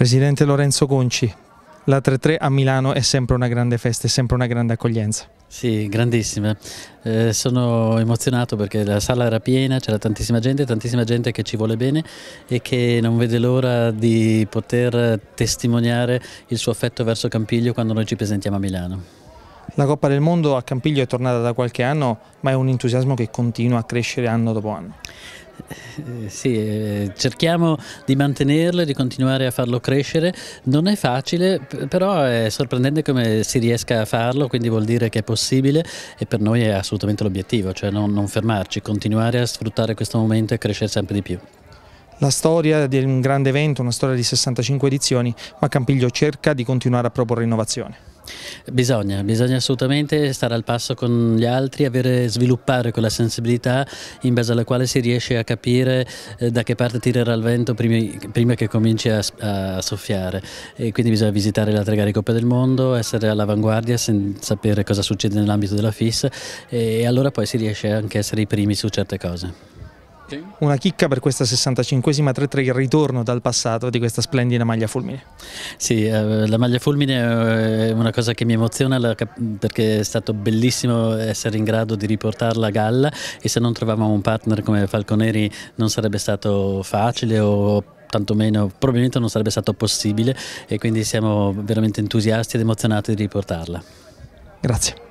Presidente Lorenzo Conci, la 3-3 a Milano è sempre una grande festa, è sempre una grande accoglienza. Sì, grandissima. Eh, sono emozionato perché la sala era piena, c'era tantissima gente, tantissima gente che ci vuole bene e che non vede l'ora di poter testimoniare il suo affetto verso Campiglio quando noi ci presentiamo a Milano. La Coppa del Mondo a Campiglio è tornata da qualche anno, ma è un entusiasmo che continua a crescere anno dopo anno. Eh, sì, eh, cerchiamo di mantenerlo e di continuare a farlo crescere. Non è facile, però è sorprendente come si riesca a farlo, quindi vuol dire che è possibile e per noi è assolutamente l'obiettivo, cioè non, non fermarci, continuare a sfruttare questo momento e crescere sempre di più la storia di un grande evento, una storia di 65 edizioni, ma Campiglio cerca di continuare a proporre innovazione. Bisogna, bisogna assolutamente stare al passo con gli altri, avere, sviluppare quella sensibilità in base alla quale si riesce a capire eh, da che parte tirerà il vento primi, prima, che cominci a, a, soffiare. E quindi bisogna visitare le altre gare Coppa del Mondo, essere all'avanguardia, sapere cosa succede nell'ambito della FIS e allora poi si riesce anche a essere i primi su certe cose. Una chicca per questa 65esima 3-3, il ritorno dal passato di questa splendida maglia fulmine. Sì, eh, la maglia fulmine eh, è una cosa che mi emoziona perché è stato bellissimo essere in grado di riportarla a galla e se non trovavamo un partner come Falconeri non sarebbe stato facile o tantomeno probabilmente non sarebbe stato possibile e quindi siamo veramente entusiasti ed emozionati di riportarla. Grazie.